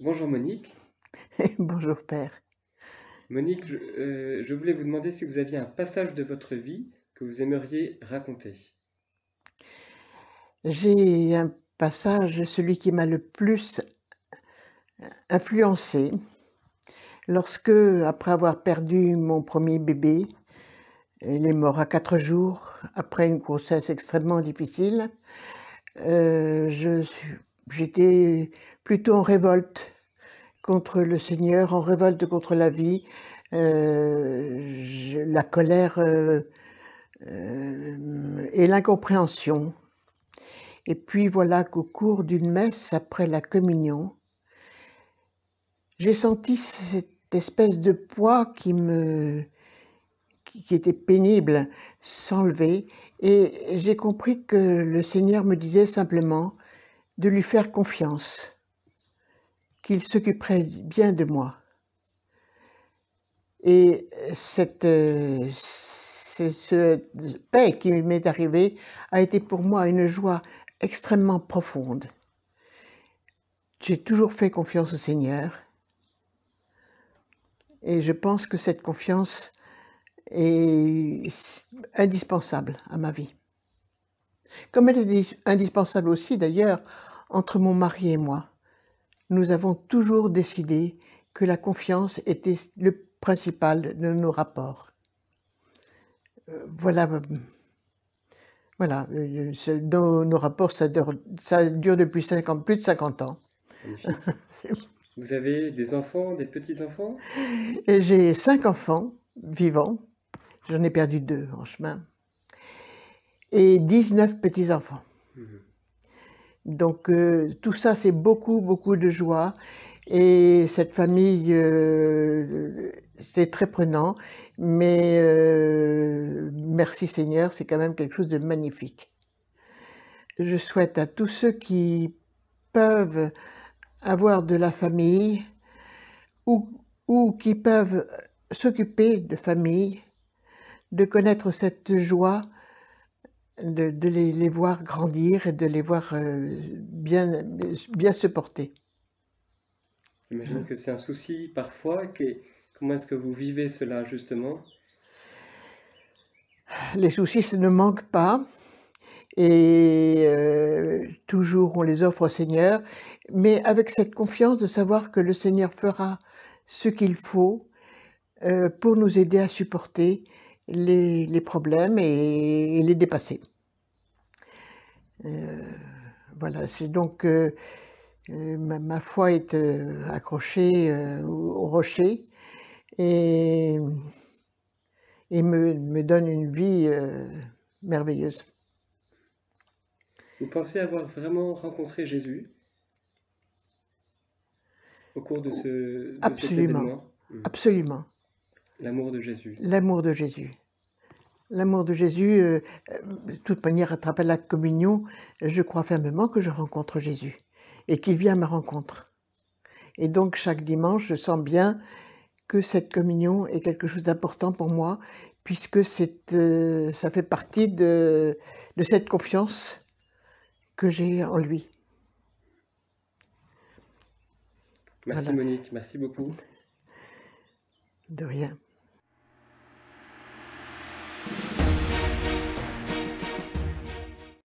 Bonjour Monique. Bonjour Père. Monique, euh, je, voulais vous demander si vous aviez un passage de votre vie que vous aimeriez raconter. J'ai un passage, celui qui m'a le plus euh, influencé, lorsque, après avoir perdu mon premier bébé, il est mort à quatre jours, après une grossesse extrêmement difficile, euh, je suis j'étais plutôt en révolte contre le Seigneur, en révolte contre la vie. Euh, la colère euh, euh, et l'incompréhension. Et puis voilà qu'au cours d'une messe, après la communion, j'ai senti cette espèce de poids qui était pénible s'enlever et j'ai compris que le Seigneur me disait simplement de lui faire confiance, qu'il s'occuperait bien de moi. Et cette, euh, paix qui m'est arrivée a été pour moi une joie extrêmement profonde. J'ai toujours fait confiance au Seigneur et je pense que cette confiance est indispensable à ma vie comme elle est indispensable aussi d'ailleurs entre mon mari et moi. Nous avons toujours décidé que la confiance était le principal de nos rapports. Euh, voilà. Euh, voilà, euh, nos, rapports, ça dure, depuis plus de 50 ans. Vous avez des enfants, des petits-enfants J'ai cinq enfants vivants. J'en ai perdu deux en chemin et 19 petits-enfants. Mhm. Donc euh, tout ça, c'est beaucoup, beaucoup de joie. Et cette famille, euh, c'est très prenant, mais euh, merci Seigneur, c'est quand même quelque chose de magnifique. Je souhaite à tous ceux qui peuvent avoir de la famille ou, ou qui peuvent s'occuper de famille, de connaître cette joie de, les, voir grandir et de les voir euh, bien, se porter. J'imagine que c'est un souci parfois. Que, comment est-ce que vous vivez cela justement Les soucis ça ne manquent pas et euh, toujours on les offre au Seigneur, mais avec cette confiance de savoir que le Seigneur fera ce qu'il faut euh, pour nous aider à supporter les, problèmes et, les dépasser. Euh, voilà, c'est donc euh, euh, ma, foi est accrochée au rocher et, et me, donne une vie merveilleuse. Vous pensez avoir vraiment rencontré Jésus au cours de ce de Absolument. Hmm. Absolument. L'amour de Jésus. L'amour de Jésus. L'amour de Jésus, euh, euh, de toute manière, attrape la communion. Je crois fermement que je rencontre Jésus et qu'il vient à ma rencontre. Et donc chaque dimanche, je sens bien que cette communion est quelque chose d'important pour moi, puisque euh, ça fait partie de, cette confiance que j'ai en lui. Merci Monique, merci beaucoup. De rien.